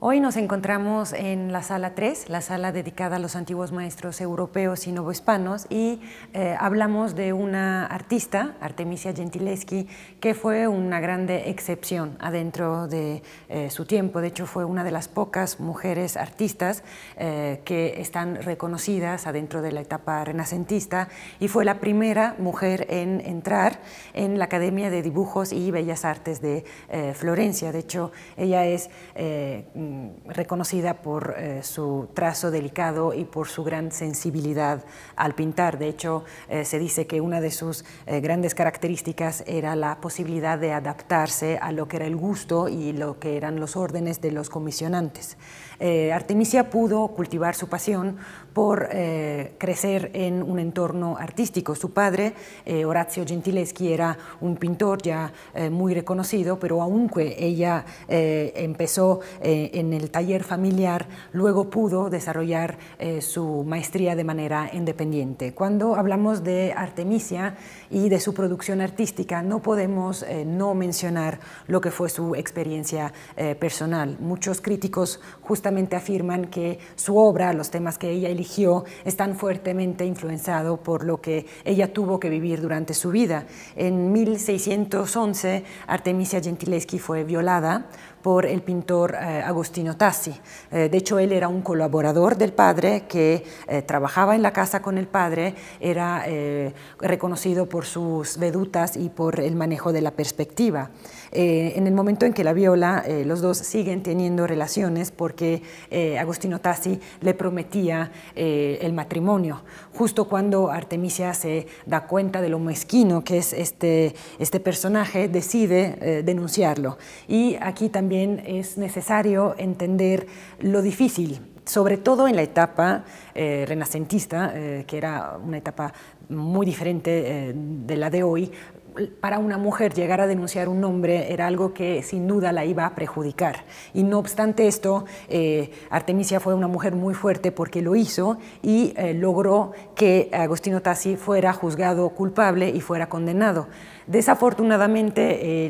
Hoy nos encontramos en la sala 3, la sala dedicada a los antiguos maestros europeos y novohispanos, y eh, hablamos de una artista, Artemisia Gentileschi, que fue una grande excepción adentro de eh, su tiempo. De hecho, fue una de las pocas mujeres artistas eh, que están reconocidas adentro de la etapa renacentista y fue la primera mujer en entrar en la Academia de Dibujos y Bellas Artes de Florencia. De hecho, ella es reconocida por eh, su trazo delicado y por su gran sensibilidad al pintar. De hecho, eh, se dice que una de sus eh, grandes características era la posibilidad de adaptarse a lo que era el gusto y lo que eran los órdenes de los comisionantes. Artemisia pudo cultivar su pasión por crecer en un entorno artístico. Su padre, Horacio Gentileschi, era un pintor ya muy reconocido, pero aunque ella empezó en en el taller familiar luego pudo desarrollar eh, su maestría de manera independiente. Cuando hablamos de Artemisia y de su producción artística, no podemos eh, no mencionar lo que fue su experiencia eh, personal. Muchos críticos justamente afirman que su obra, los temas que ella eligió, están fuertemente influenciados por lo que ella tuvo que vivir durante su vida. En 1611, Artemisia Gentileschi fue violada por el pintor eh, Agostino Tassi. Eh, de hecho, él era un colaborador del padre que eh, trabajaba en la casa con el padre, era reconocido por sus vedutas y por el manejo de la perspectiva. Eh, en el momento en que la viola, eh, los dos siguen teniendo relaciones porque eh, Agostino Tassi le prometía eh, el matrimonio. Justo cuando Artemisia se da cuenta de lo mezquino que es este, este personaje, decide denunciarlo. Y aquí también es necesario entender lo difícil sobre todo en la etapa renacentista, que era una etapa muy diferente de la de hoy, para una mujer llegar a denunciar un hombre era algo que sin duda la iba a perjudicar. Y no obstante esto, eh, Artemisia fue una mujer muy fuerte porque lo hizo y eh, logró que Agostino Tassi fuera juzgado culpable y fuera condenado. Desafortunadamente,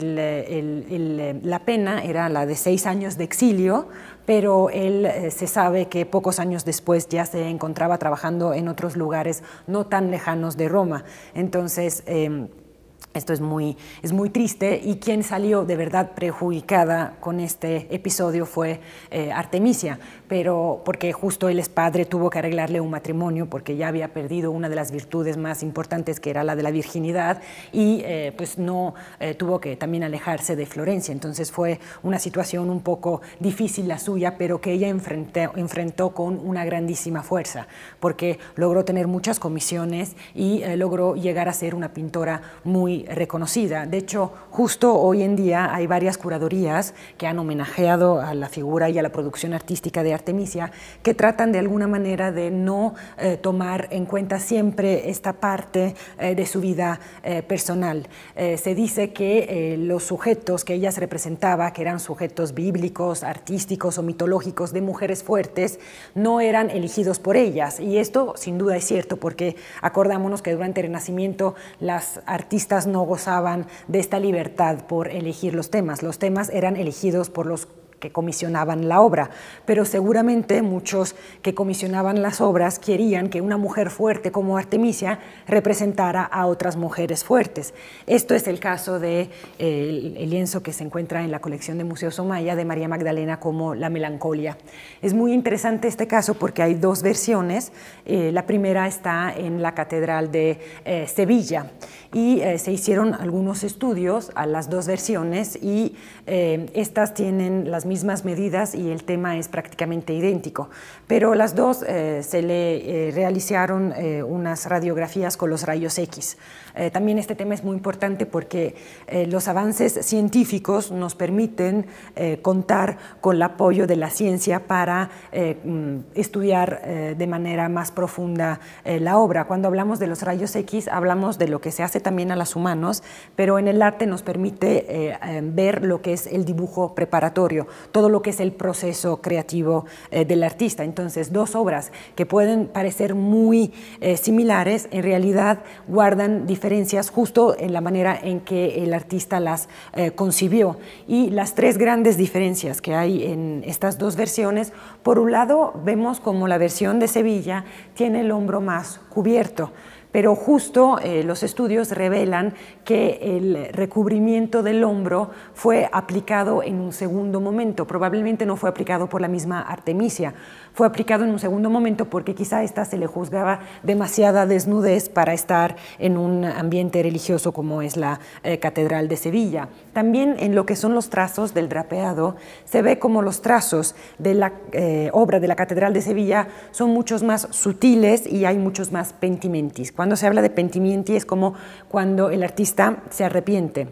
la pena era la de seis años de exilio, pero él eh, se sabe que pocos años después ya se encontraba trabajando en otros lugares no tan lejanos de Roma. Entonces, em, esto es muy, es muy triste y quien salió de verdad perjudicada con este episodio fue eh, Artemisia, pero porque justo el padre tuvo que arreglarle un matrimonio porque ya había perdido una de las virtudes más importantes que era la de la virginidad y eh, pues no eh, tuvo que también alejarse de Florencia. Entonces fue una situación un poco difícil la suya, pero que ella enfrentó, enfrentó con una grandísima fuerza porque logró tener muchas comisiones y logró llegar a ser una pintora muy reconocida. De hecho, justo hoy en día hay varias curadorías que han homenajeado a la figura y a la producción artística de Artemisia, que tratan de alguna manera de no eh, tomar en cuenta siempre esta parte eh, de su vida eh, personal. se dice que los sujetos que ellas representaba, que eran sujetos bíblicos, artísticos o mitológicos de mujeres fuertes, no eran elegidos por ellas. Y esto sin duda es cierto, porque acordámonos que durante el Renacimiento las artistas no gozaban de esta libertad por elegir los temas. Los temas eran elegidos por los que comisionaban la obra, pero seguramente muchos que comisionaban las obras querían que una mujer fuerte como Artemisia representara a otras mujeres fuertes. Esto es el caso de eh, el, lienzo que se encuentra en la colección de Museo Somaya de María Magdalena como La Melancolia. Es muy interesante este caso porque hay dos versiones. Eh, la primera está en la Catedral de eh, Sevilla y se hicieron algunos estudios a las dos versiones y estas tienen las mismas medidas y el tema es prácticamente idéntico. Pero las dos eh, se le eh, realizaron eh, unas radiografías con los rayos X. también este tema es muy importante porque los avances científicos nos permiten contar con el apoyo de la ciencia para mm, estudiar de manera más profunda la obra. Cuando hablamos de los rayos X, hablamos de lo que se hace también a los humanos, pero en el arte nos permite ver lo que es el dibujo preparatorio todo lo que es el proceso creativo eh, del artista. Entonces, dos obras que pueden parecer muy eh, similares, en realidad guardan diferencias justo en la manera en que el artista las eh, concibió. Y las tres grandes diferencias que hay en estas dos versiones, por un lado vemos como la versión de Sevilla tiene el hombro más cubierto pero justo eh, los estudios revelan que el recubrimiento del hombro fue aplicado en un segundo momento, probablemente no fue aplicado por la misma Artemisia, fue aplicado en un segundo momento porque quizá a esta se le juzgaba demasiada desnudez para estar en un ambiente religioso como es la eh, Catedral de Sevilla. También en lo que son los trazos del drapeado, se ve como los trazos de la eh, obra de la Catedral de Sevilla son muchos más sutiles y hay muchos más pentimentis cuando se habla de y es como cuando el artista se arrepiente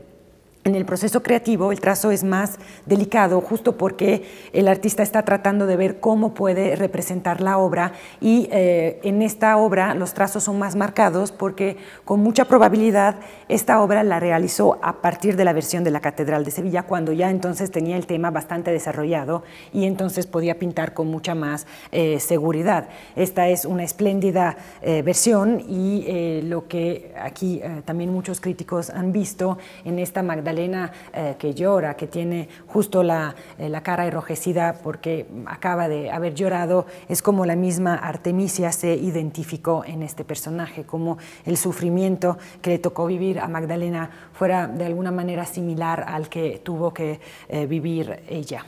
en el proceso creativo el trazo es más delicado justo porque el artista está tratando de ver cómo puede representar la obra y eh, en esta obra los trazos son más marcados porque con mucha probabilidad esta obra la realizó a partir de la versión de la Catedral de Sevilla cuando ya entonces tenía el tema bastante desarrollado y entonces podía pintar con mucha más eh, seguridad. Esta es una espléndida eh, versión y lo que aquí también muchos críticos han visto en esta Magdalena Magdalena eh, que llora, que tiene justo eh, la, cara enrojecida porque acaba de haber llorado, es como la misma Artemisia se identificó en este personaje, como el sufrimiento que le tocó vivir a Magdalena fuera de alguna manera similar al que tuvo que eh, vivir ella.